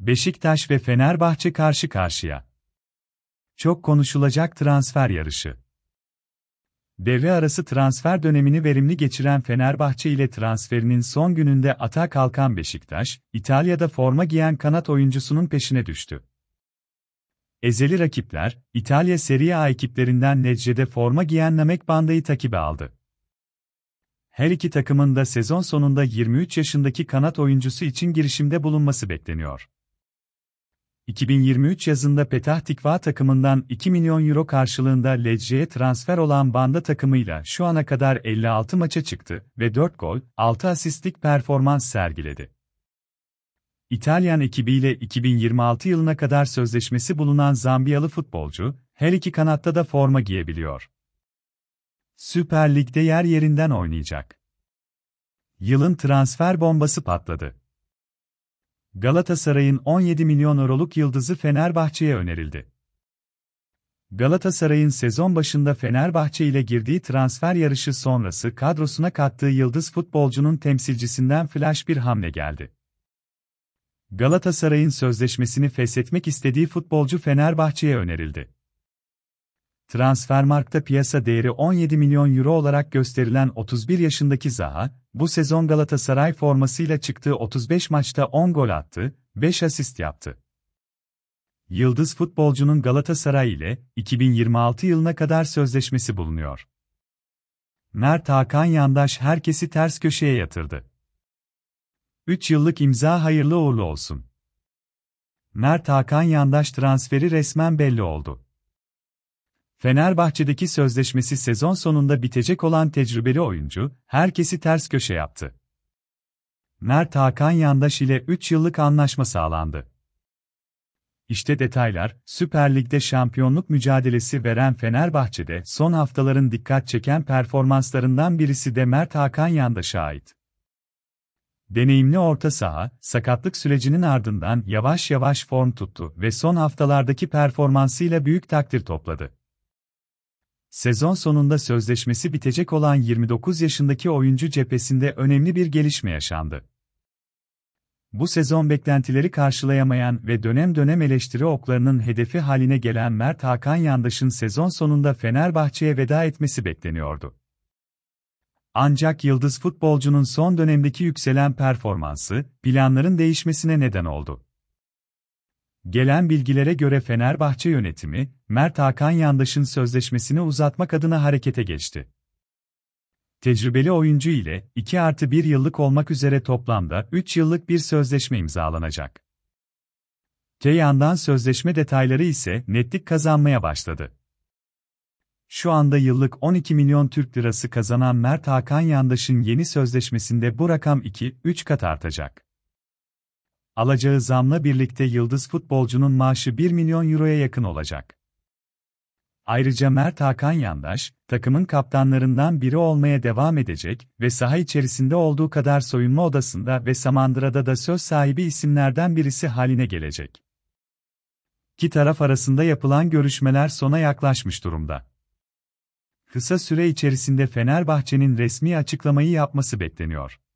Beşiktaş ve Fenerbahçe karşı karşıya. Çok konuşulacak transfer yarışı. Devre arası transfer dönemini verimli geçiren Fenerbahçe ile transferinin son gününde ata kalkan Beşiktaş, İtalya'da forma giyen kanat oyuncusunun peşine düştü. Ezeli rakipler, İtalya Serie A ekiplerinden Necde'de forma giyen Namek Banda'yı takibe aldı. Her iki takımın da sezon sonunda 23 yaşındaki kanat oyuncusu için girişimde bulunması bekleniyor. 2023 yazında Petah Tikva takımından 2 milyon euro karşılığında Lecce'ye transfer olan Banda takımıyla şu ana kadar 56 maça çıktı ve 4 gol, 6 asistlik performans sergiledi. İtalyan ekibiyle 2026 yılına kadar sözleşmesi bulunan Zambiyalı futbolcu, her iki kanatta da forma giyebiliyor. Süper Lig'de yer yerinden oynayacak. Yılın transfer bombası patladı. Galatasaray'ın 17 milyon euroluk yıldızı Fenerbahçe'ye önerildi. Galatasaray'ın sezon başında Fenerbahçe ile girdiği transfer yarışı sonrası kadrosuna kattığı yıldız futbolcunun temsilcisinden flash bir hamle geldi. Galatasaray'ın sözleşmesini feshetmek istediği futbolcu Fenerbahçe'ye önerildi. Transfermarkt'ta piyasa değeri 17 milyon euro olarak gösterilen 31 yaşındaki Zaha, bu sezon Galatasaray formasıyla çıktığı 35 maçta 10 gol attı, 5 asist yaptı. Yıldız futbolcunun Galatasaray ile 2026 yılına kadar sözleşmesi bulunuyor. Mert Hakan Yandaş herkesi ters köşeye yatırdı. 3 yıllık imza hayırlı uğurlu olsun. Mert Hakan Yandaş transferi resmen belli oldu. Fenerbahçe'deki sözleşmesi sezon sonunda bitecek olan tecrübeli oyuncu, herkesi ters köşe yaptı. Mert Hakan Yandaş ile 3 yıllık anlaşma sağlandı. İşte detaylar, Süper Lig'de şampiyonluk mücadelesi veren Fenerbahçe'de son haftaların dikkat çeken performanslarından birisi de Mert Hakan Yandaş'a ait. Deneyimli orta saha, sakatlık sürecinin ardından yavaş yavaş form tuttu ve son haftalardaki performansıyla büyük takdir topladı. Sezon sonunda sözleşmesi bitecek olan 29 yaşındaki oyuncu cephesinde önemli bir gelişme yaşandı. Bu sezon beklentileri karşılayamayan ve dönem dönem eleştiri oklarının hedefi haline gelen Mert Hakan Yandaş'ın sezon sonunda Fenerbahçe'ye veda etmesi bekleniyordu. Ancak yıldız futbolcunun son dönemdeki yükselen performansı, planların değişmesine neden oldu. Gelen bilgilere göre Fenerbahçe yönetimi, Mert Hakan Yandaş'ın sözleşmesini uzatmak adına harekete geçti. Tecrübeli oyuncu ile 2 artı 1 yıllık olmak üzere toplamda 3 yıllık bir sözleşme imzalanacak. Te yandan sözleşme detayları ise netlik kazanmaya başladı. Şu anda yıllık 12 milyon Türk lirası kazanan Mert Hakan Yandaş'ın yeni sözleşmesinde bu rakam 2-3 kat artacak alacağı zamla birlikte yıldız futbolcunun maaşı 1 milyon euroya yakın olacak. Ayrıca Mert Hakan Yandaş, takımın kaptanlarından biri olmaya devam edecek ve saha içerisinde olduğu kadar soyunma odasında ve Samandıra'da da söz sahibi isimlerden birisi haline gelecek. İki taraf arasında yapılan görüşmeler sona yaklaşmış durumda. Kısa süre içerisinde Fenerbahçe'nin resmi açıklamayı yapması bekleniyor.